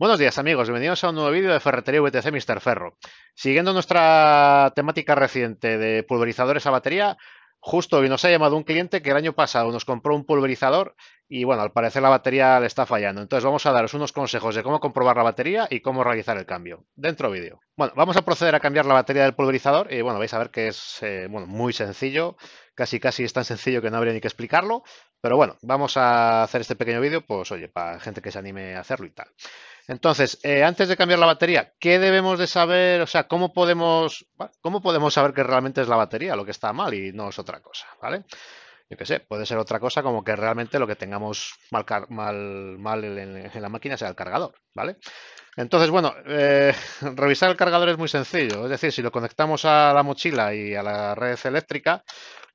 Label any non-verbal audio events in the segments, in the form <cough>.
Buenos días amigos, bienvenidos a un nuevo vídeo de Ferretería VTC Mr. Ferro. Siguiendo nuestra temática reciente de pulverizadores a batería, justo hoy nos ha llamado un cliente que el año pasado nos compró un pulverizador y bueno, al parecer la batería le está fallando. Entonces vamos a daros unos consejos de cómo comprobar la batería y cómo realizar el cambio. Dentro vídeo. Bueno, vamos a proceder a cambiar la batería del pulverizador y bueno, vais a ver que es eh, muy sencillo casi casi es tan sencillo que no habría ni que explicarlo, pero bueno, vamos a hacer este pequeño vídeo, pues oye, para gente que se anime a hacerlo y tal. Entonces, eh, antes de cambiar la batería, ¿qué debemos de saber? O sea, ¿cómo podemos, ¿cómo podemos saber que realmente es la batería lo que está mal y no es otra cosa? ¿Vale? yo qué sé, puede ser otra cosa como que realmente lo que tengamos mal, mal, mal en, la máquina sea el cargador, ¿vale? Entonces, bueno, eh, <laughs> revisar el cargador es muy sencillo, es decir, si lo conectamos a la mochila y a la red eléctrica,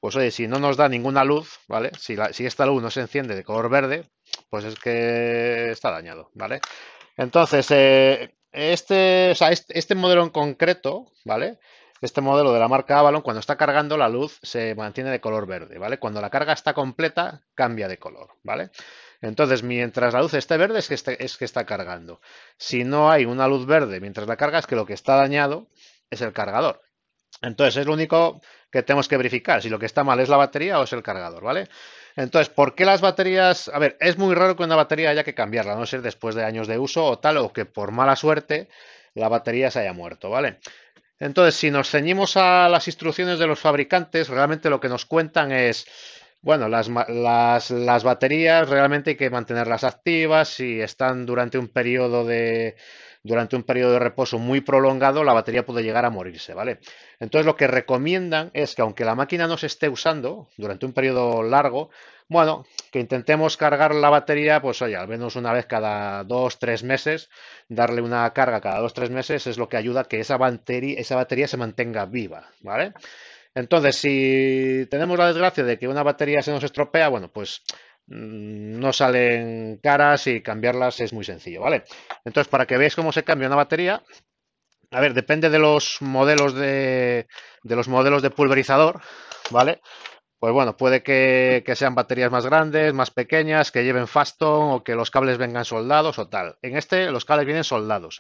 pues oye, si no nos da ninguna luz, ¿vale? Si, si esta luz no se enciende de color verde, pues es que está dañado, ¿vale? Entonces, eh, este, o sea, este, este modelo en concreto, ¿vale? este modelo de la marca Avalon, cuando está cargando, la luz se mantiene de color verde, ¿vale? Cuando la carga está completa, cambia de color, ¿vale? Entonces, mientras la luz esté verde, es que, está, es que está cargando. Si no hay una luz verde mientras la carga, es que lo que está dañado es el cargador. Entonces, es lo único que tenemos que verificar, si lo que está mal es la batería o es el cargador, ¿vale? Entonces, ¿por qué las baterías? A ver, es muy raro que una batería haya que cambiarla, no ser después de años de uso o tal, o que por mala suerte la batería se haya muerto, ¿vale? Entonces, si nos ceñimos a las instrucciones de los fabricantes, realmente lo que nos cuentan es bueno, las, las, las, baterías realmente hay que mantenerlas activas. Si están durante un periodo de durante un periodo de reposo muy prolongado, la batería puede llegar a morirse, ¿vale? Entonces lo que recomiendan es que aunque la máquina no se esté usando durante un periodo largo, bueno, que intentemos cargar la batería, pues oye, al menos una vez cada dos, tres meses, darle una carga cada dos, tres meses es lo que ayuda a que esa batería, esa batería se mantenga viva, ¿vale? Entonces, si tenemos la desgracia de que una batería se nos estropea, bueno, pues mm, no salen caras y cambiarlas es muy sencillo, ¿vale? Entonces, para que veáis cómo se cambia una batería, a ver, depende de los modelos de, los modelos de pulverizador, ¿vale? Pues bueno, puede que, que, sean baterías más grandes, más pequeñas, que lleven Faston o que los cables vengan soldados o tal. En este los cables vienen soldados.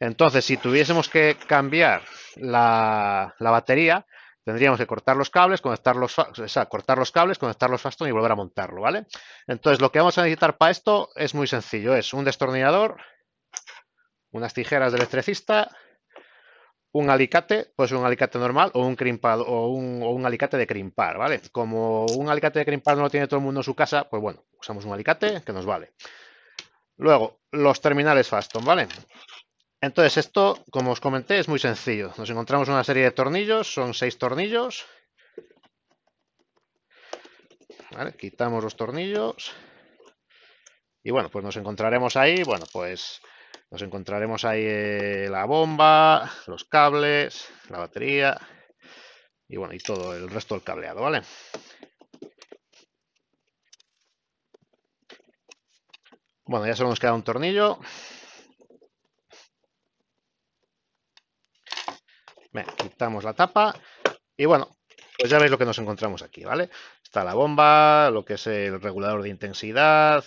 Entonces, si tuviésemos que cambiar la, la batería, Tendríamos que cortar los cables, conectar los, o sea, cortar los cables, conectar los Faston y volver a montarlo, ¿vale? Entonces, lo que vamos a necesitar para esto es muy sencillo. Es un destornillador, unas tijeras de electricista, un alicate, pues un alicate normal o un crimpado o un, o un, alicate de crimpar, ¿vale? Como un alicate de crimpar no lo tiene todo el mundo en su casa, pues bueno, usamos un alicate que nos vale. Luego, los terminales Faston, ¿vale? Entonces esto, como os comenté, es muy sencillo. Nos encontramos una serie de tornillos, son seis tornillos. quitamos los tornillos. Y bueno, pues nos encontraremos ahí, bueno, pues nos encontraremos ahí eh, la bomba, los cables, la batería y bueno, y todo el resto del cableado, ¿vale? Bueno, ya solo nos queda un tornillo. quitamos la tapa y bueno, pues ya veis lo que nos encontramos aquí, ¿vale? Está la bomba, lo que es el regulador de intensidad,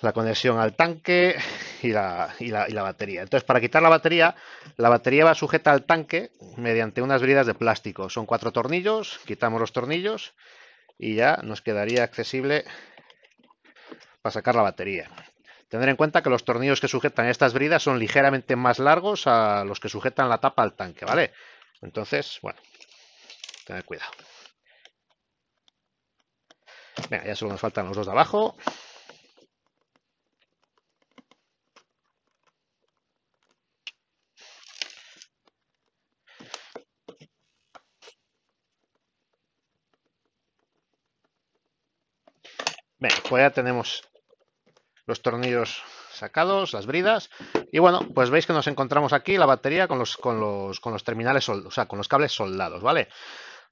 la conexión al tanque y la, y la, batería. Entonces, para quitar la batería, la batería va sujeta al tanque mediante unas bridas de plástico. Son cuatro tornillos, quitamos los tornillos y ya nos quedaría accesible para sacar la batería. Tener en cuenta que los tornillos que sujetan estas bridas son ligeramente más largos a los que sujetan la tapa al tanque, ¿vale? Entonces, bueno, tener cuidado. Venga, ya solo nos faltan los dos de abajo. Venga, pues ya tenemos los tornillos sacados, las bridas. Y bueno, pues veis que nos encontramos aquí la batería con los, con los, con los terminales, o sea, con los cables soldados, ¿vale?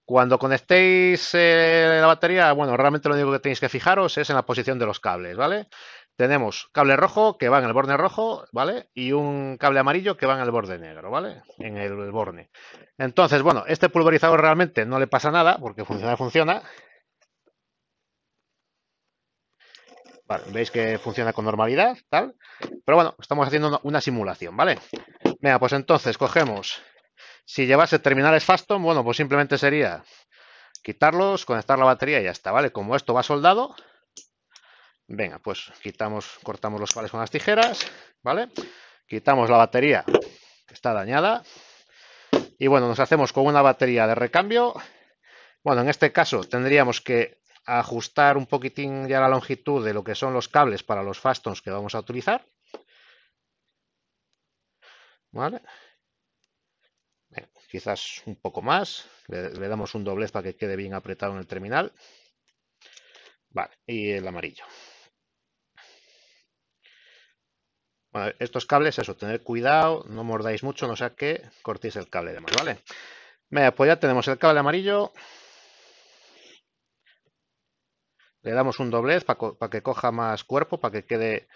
Cuando conectéis eh, la batería, bueno, realmente lo único que tenéis que fijaros es en la posición de los cables, ¿vale? Tenemos cable rojo que va en el borne rojo, ¿vale? Y un cable amarillo que va en el borde negro, ¿vale? En el, el borne. Entonces, bueno, este pulverizador realmente no le pasa nada porque funciona, funciona. Vale, veis que funciona con normalidad, tal. Pero bueno, estamos haciendo una simulación, ¿vale? Venga, pues entonces cogemos. Si llevase terminales Faston, bueno, pues simplemente sería quitarlos, conectar la batería y ya está, ¿vale? Como esto va soldado, venga, pues quitamos, cortamos los pares con las tijeras, ¿vale? Quitamos la batería que está dañada. Y bueno, nos hacemos con una batería de recambio. Bueno, en este caso tendríamos que ajustar un poquitín ya la longitud de lo que son los cables para los fastons que vamos a utilizar. ¿Vale? quizás un poco más. Le, damos un doblez para que quede bien apretado en el terminal. Vale, y el amarillo. Bueno, estos cables, eso, tener cuidado, no mordáis mucho, no sea que cortéis el cable de más, ¿vale? Me pues ya tenemos el cable amarillo, le damos un doblez para que coja más cuerpo, para que quede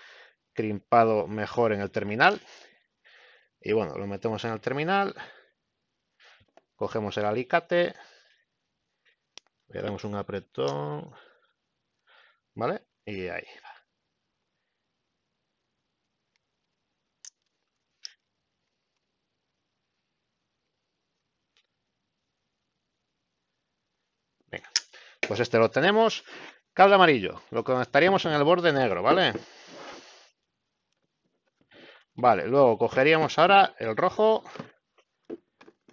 crimpado mejor en el terminal. Y bueno, lo metemos en el terminal. Cogemos el alicate. Le damos un apretón. ¿Vale? Y ahí va. Venga, pues este lo tenemos. Cable amarillo. Lo conectaríamos en el borde negro, ¿vale? Vale, luego cogeríamos ahora el rojo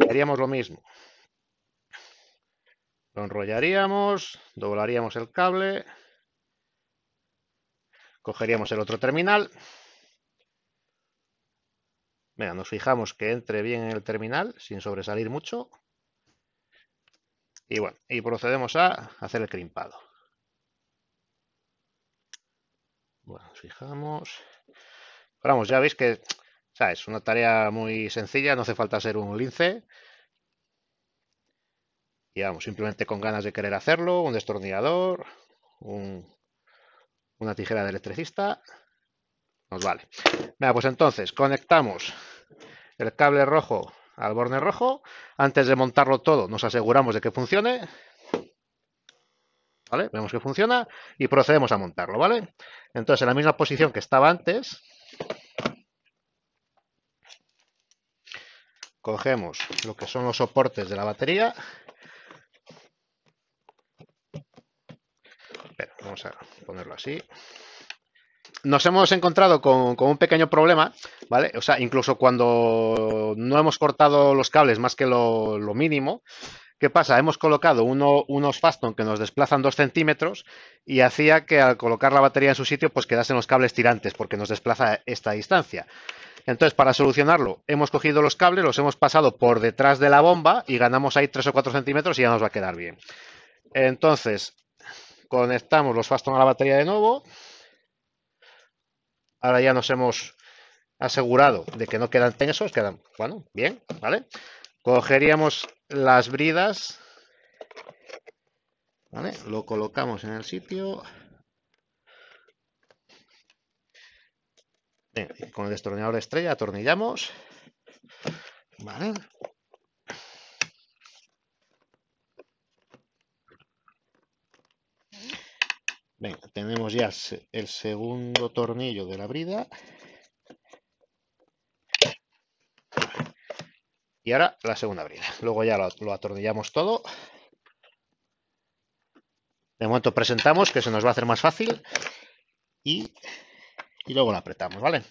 haríamos lo mismo. Lo enrollaríamos, doblaríamos el cable, cogeríamos el otro terminal. Venga, nos fijamos que entre bien en el terminal sin sobresalir mucho. Y bueno, y procedemos a hacer el crimpado. Bueno, fijamos. vamos, ya veis que es una tarea muy sencilla, no hace falta ser un lince. Y vamos, simplemente con ganas de querer hacerlo, un destornillador, una tijera de electricista, nos vale. Venga, pues entonces conectamos el cable rojo al borne rojo. Antes de montarlo todo nos aseguramos de que funcione. Vemos que funciona y procedemos a montarlo, ¿vale? Entonces, en la misma posición que estaba antes, cogemos lo que son los soportes de la batería. vamos a ponerlo así. Nos hemos encontrado con, un pequeño problema, ¿vale? O sea, incluso cuando no hemos cortado los cables más que lo mínimo, ¿Qué pasa? Hemos colocado uno, unos Faston que nos desplazan dos centímetros y hacía que al colocar la batería en su sitio, pues quedasen los cables tirantes, porque nos desplaza esta distancia. Entonces, para solucionarlo, hemos cogido los cables, los hemos pasado por detrás de la bomba y ganamos ahí 3 o 4 centímetros y ya nos va a quedar bien. Entonces, conectamos los Faston a la batería de nuevo. Ahora ya nos hemos asegurado de que no quedan tensos, quedan, bueno, bien, ¿vale? Cogeríamos las bridas, Lo colocamos en el sitio. Con el destornillador de estrella atornillamos. tenemos ya el segundo tornillo de la brida. Y ahora la segunda brida. <laughs> Luego ya lo, atornillamos todo. De momento presentamos, que se nos va a hacer más fácil. Y, y luego la apretamos, ¿vale?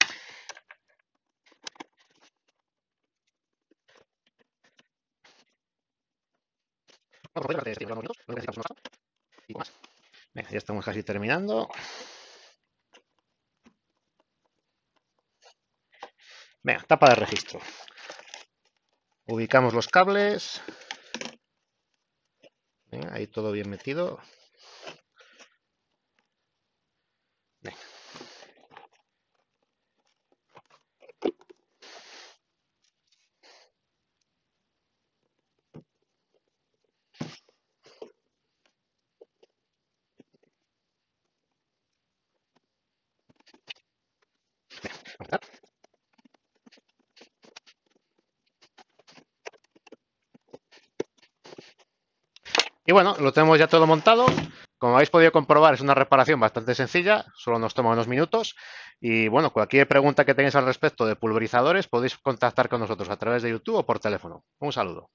Este, Venga, ya estamos casi terminando. Venga, tapa de registro. Ubicamos los cables. Ahí todo bien metido. Y bueno, lo tenemos ya todo montado. Como habéis podido comprobar, es una reparación bastante sencilla, solo nos toma unos minutos. Y bueno, cualquier pregunta que tengáis al respecto de pulverizadores podéis contactar con nosotros a través de YouTube o por teléfono. Un saludo.